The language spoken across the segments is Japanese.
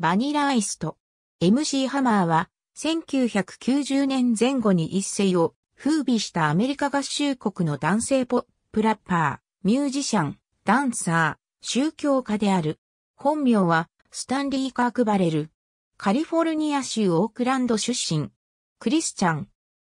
バニラアイスと、MC ハマーは、1990年前後に一世を風靡したアメリカ合衆国の男性ポップラッパー、ミュージシャン、ダンサー、宗教家である。本名は、スタンリー・カークバレル。カリフォルニア州オークランド出身。クリスチャン。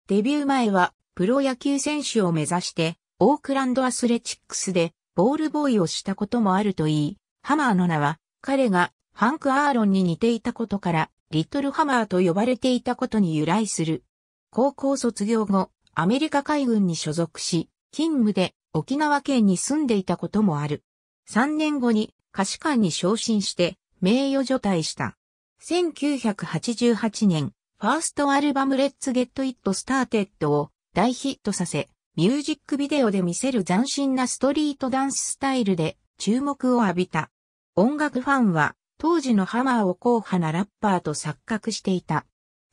デビュー前は、プロ野球選手を目指して、オークランドアスレチックスで、ボールボーイをしたこともあるといい、ハマーの名は、彼がハンク・アーロンに似ていたことから、リトルハマーと呼ばれていたことに由来する。高校卒業後、アメリカ海軍に所属し、勤務で沖縄県に住んでいたこともある。3年後に歌士官に昇進して名誉除隊した。1988年、ファーストアルバムレッツゲットイットスターテッドを大ヒットさせ、ミュージックビデオで見せる斬新なストリートダンススタイルで注目を浴びた。音楽ファンは当時のハマーを硬派なラッパーと錯覚していた。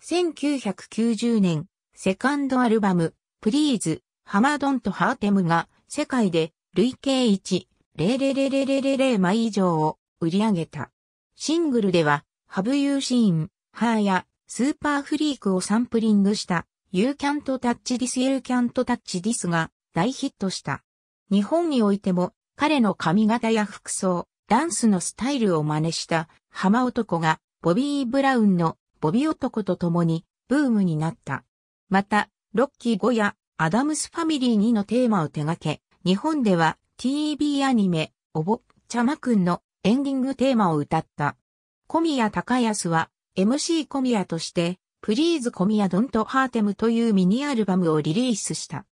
1990年、セカンドアルバム、プリーズ、ハマドンとハーテムが世界で累計1、00000枚以上を売り上げた。シングルでは、ハブユーシーン、ハーやスーパーフリークをサンプリングした You Can't Touch This You Can't Touch This が大ヒットした。日本においても彼の髪型や服装、ダンスのスタイルを真似した浜男がボビー・ブラウンのボビ男と共にブームになった。また、ロッキー5やアダムスファミリー2のテーマを手掛け、日本では TV アニメ、おぼっちゃまくんのエンディングテーマを歌った。小宮隆康は MC 小宮として、プリーズ小宮ドントハーテムというミニアルバムをリリースした。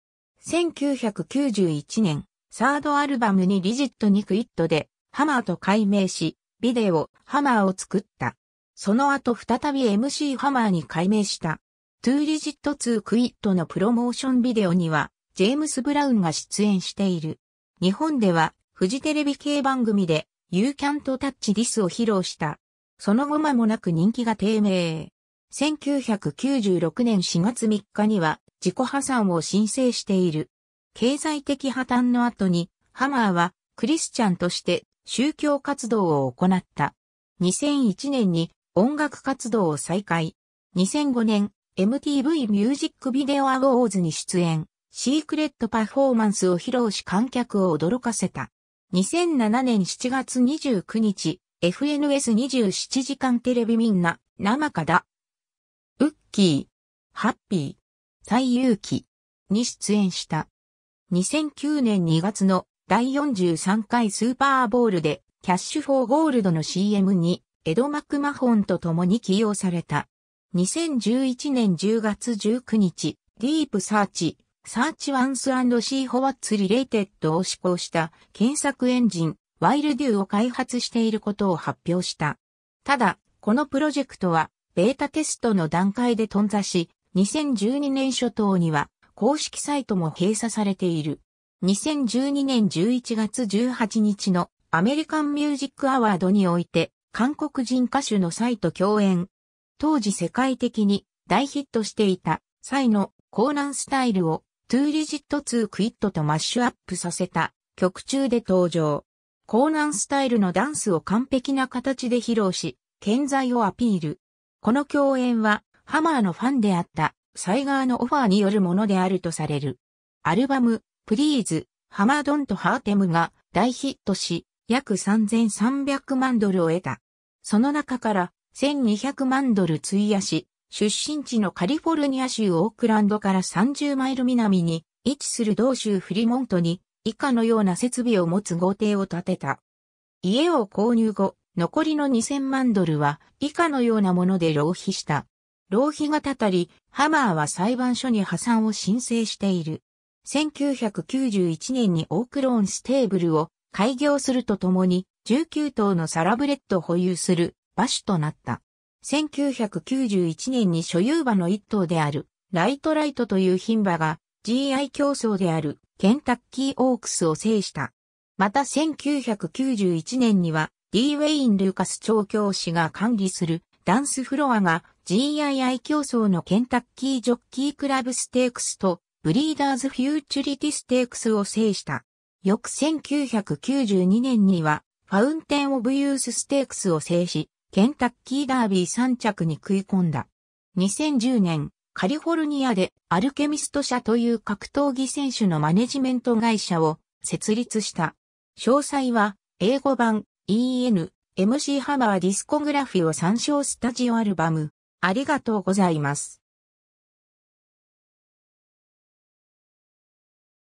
1991年、サードアルバムにリジットニクイットでハマーと改名し、ビデオ、ハマーを作った。その後再び MC ハマーに改名した。トゥーリジットツークイットのプロモーションビデオには、ジェームス・ブラウンが出演している。日本では、フジテレビ系番組で、You Can't Touch This を披露した。その後間もなく人気が低迷。1996年4月3日には、自己破産を申請している。経済的破綻の後に、ハマーは、クリスチャンとして宗教活動を行った。2001年に音楽活動を再開。2005年、MTV ミュージックビデオアウォーズに出演、シークレットパフォーマンスを披露し観客を驚かせた。2007年7月29日、FNS27 時間テレビみんな、生かだ。ウッキー、ハッピー、最勇気に出演した。2009年2月の第43回スーパーボールでキャッシュフォーゴールドの CM にエド・マクマホンと共に起用された。2011年10月19日、ディープサーチ、サーチワンスシーホワッツリレイテッドを施行した検索エンジン、ワイルデューを開発していることを発表した。ただ、このプロジェクトは、ベータテストの段階で頓挫し、2012年初頭には、公式サイトも閉鎖されている。2012年11月18日のアメリカンミュージックアワードにおいて韓国人歌手のサイと共演。当時世界的に大ヒットしていたサイのコーナンスタイルをトゥーリジットツークイットとマッシュアップさせた曲中で登場。コーナンスタイルのダンスを完璧な形で披露し、健在をアピール。この共演はハマーのファンであったサイガーのオファーによるものであるとされる。アルバムプリーズ、ハマドンとハーテムが大ヒットし、約3300万ドルを得た。その中から1200万ドル費やし、出身地のカリフォルニア州オークランドから30マイル南に位置する同州フリモントに以下のような設備を持つ豪邸を建てた。家を購入後、残りの2000万ドルは以下のようなもので浪費した。浪費がたたり、ハマーは裁判所に破産を申請している。1991年にオークローンステーブルを開業するとともに19頭のサラブレッドを保有する馬種となった。1991年に所有馬の一頭であるライトライトという品馬が GI 競争であるケンタッキーオークスを制した。また1991年には D ウェイン・ルーカス調教師が管理するダンスフロアが GII 競争のケンタッキージョッキークラブステークスとブリーダーズ・フューチュリティステークスを制した。翌1992年には、ファウンテン・オブ・ユース・ステークスを制し、ケンタッキー・ダービー3着に食い込んだ。2010年、カリフォルニアでアルケミスト社という格闘技選手のマネジメント会社を設立した。詳細は、英語版 EN、MC ハマーディスコグラフィを参照スタジオアルバム。ありがとうございます。